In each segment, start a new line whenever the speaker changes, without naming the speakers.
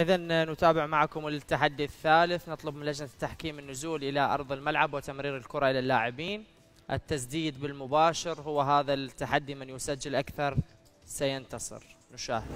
إذا نتابع معكم التحدي الثالث نطلب من لجنة التحكيم النزول إلى أرض الملعب وتمرير الكرة إلى اللاعبين التسديد بالمباشر هو هذا التحدي من يسجل أكثر سينتصر نشاهد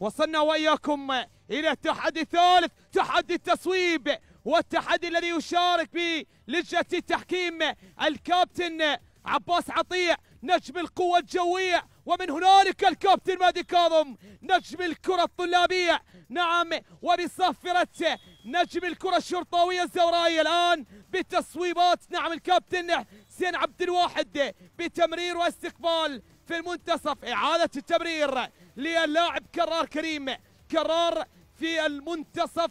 وصلنا وإياكم إلى التحدي الثالث تحدي التصويب والتحدي الذي يشارك به لجنة التحكيم الكابتن عباس عطيع نجم القوة الجوية ومن هنالك الكابتن مادي كاظم نجم الكرة الطلابية نعم وبصفرة نجم الكرة الشرطاوية الزورائية الآن بالتصويبات نعم الكابتن حسين عبد الواحد بتمرير واستقبال في المنتصف إعادة التمرير للاعب كرار كريم كرار في المنتصف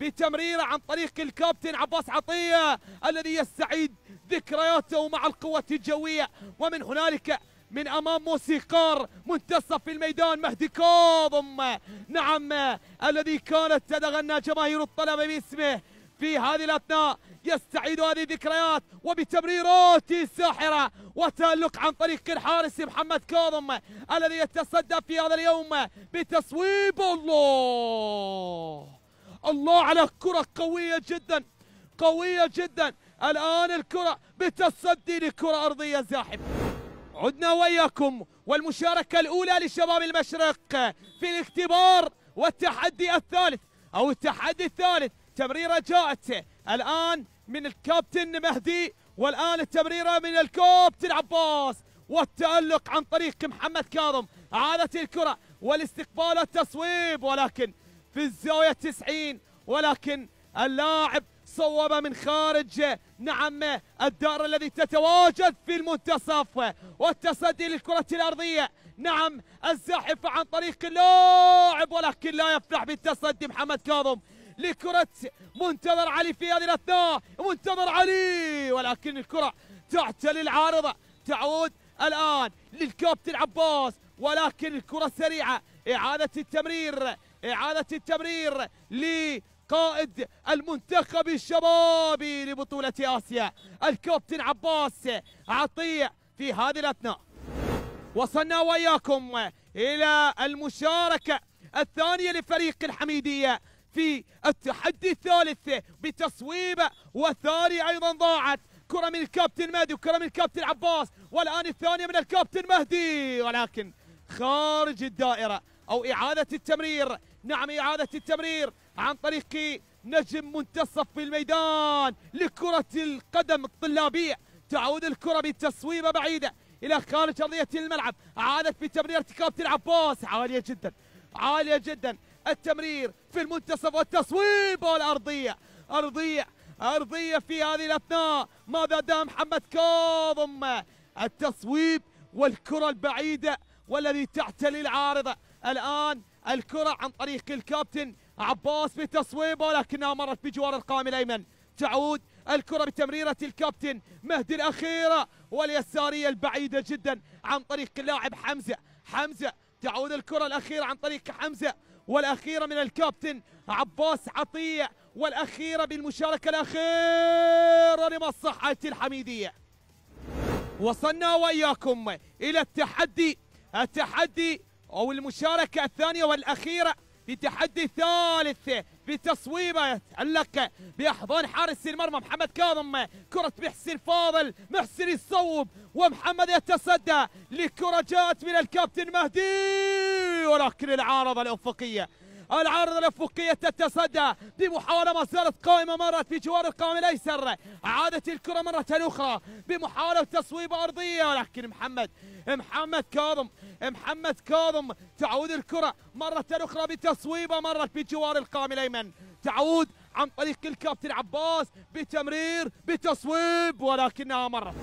بتمريره عن طريق الكابتن عباس عطيه الذي يستعيد ذكرياته مع القوة الجوية ومن هنالك من امام موسيقار منتصف الميدان مهدي كاظم نعم الذي كانت تتغنى جماهير الطلبه باسمه في هذه الأثناء يستعيد هذه الذكريات وبتمريرات ساحرة وتألق عن طريق الحارس محمد كاظم الذي يتصدى في هذا اليوم بتصويب الله الله على كرة قوية جدا قوية جدا الآن الكرة بتصدي لكرة أرضية زاحفة عدنا وإياكم والمشاركة الأولى لشباب المشرق في الاختبار والتحدي الثالث أو التحدي الثالث تمريرة جاءت الآن من الكابتن مهدي والآن التمريرة من الكابتن عباس والتألق عن طريق محمد كاظم عادت الكرة والاستقبال التصويب ولكن في الزاوية 90 ولكن اللاعب صوب من خارج نعم الدار الذي تتواجد في المنتصف والتصدي للكرة الأرضية نعم الزاحف عن طريق اللاعب ولكن لا يفلح بالتصدي محمد كاظم لكرة منتظر علي في هذه الأثناء منتظر علي ولكن الكرة تعتلي العارضة تعود الآن للكابتن عباس ولكن الكرة سريعة إعادة التمرير إعادة التمرير لقائد المنتخب الشبابي لبطولة آسيا الكابتن عباس عطية في هذه الأثناء وصلنا وإياكم إلى المشاركة الثانية لفريق الحميدية في التحدي الثالث بتصويب والثاني أيضا ضاعت كرة من الكابتن مهدي وكرة من الكابتن عباس والآن الثانية من الكابتن مهدي ولكن خارج الدائرة أو إعادة التمرير نعم إعادة التمرير عن طريق نجم منتصف في الميدان لكرة القدم الطلابية تعود الكرة بتصويبة بعيدة إلى خارج أرضية الملعب عادت بتمريرة كابتن عباس عالية جدا عالية جدا التمرير في المنتصف والتصويب والأرضية أرضية أرضية في هذه الأثناء ماذا دام محمد كاظم التصويب والكرة البعيدة والذي تعتلي العارضة الآن الكرة عن طريق الكابتن عباس بتصويب ولكنها مرت بجوار القائم الأيمن تعود الكرة بتمريرة الكابتن مهدي الأخيرة واليسارية البعيدة جدا عن طريق اللاعب حمزة حمزة تعود الكرة الأخيرة عن طريق حمزة والأخيرة من الكابتن عباس عطية والأخيرة بالمشاركة الأخيرة لمصحة الحميدية وصلنا وإياكم إلى التحدي التحدي أو المشاركة الثانية والأخيرة في ثالث في بتصويبه تعلق باحضان حارس المرمى محمد كاظم كرة محسن فاضل محسن يصوب ومحمد يتصدى لكرة جاءت من الكابتن مهدي ولكن العارضة الافقية العارضة الأفقية تتصدى بمحاولة ما زالت قائمة مرت في جوار القائم الأيسر عادت الكرة مرة أخرى بمحاولة تصويب أرضية لكن محمد محمد كاظم محمد كاظم تعود الكرة مرة أخرى بتصويبة مرت بجوار القائم الأيمن تعود عن طريق الكابتن عباس بتمرير بتصويب ولكنها مرت